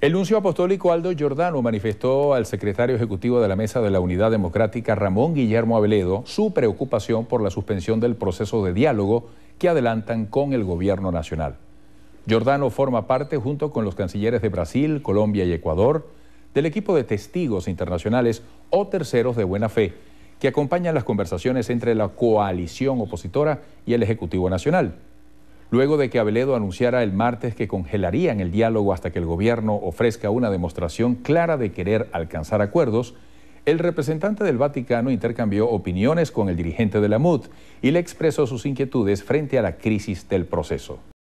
El nuncio apostólico Aldo Giordano manifestó al secretario ejecutivo de la Mesa de la Unidad Democrática, Ramón Guillermo Aveledo, su preocupación por la suspensión del proceso de diálogo que adelantan con el gobierno nacional. Giordano forma parte, junto con los cancilleres de Brasil, Colombia y Ecuador, del equipo de testigos internacionales o terceros de buena fe que acompañan las conversaciones entre la coalición opositora y el Ejecutivo Nacional luego de que Aveledo anunciara el martes que congelarían el diálogo hasta que el gobierno ofrezca una demostración clara de querer alcanzar acuerdos, el representante del Vaticano intercambió opiniones con el dirigente de la MUD y le expresó sus inquietudes frente a la crisis del proceso.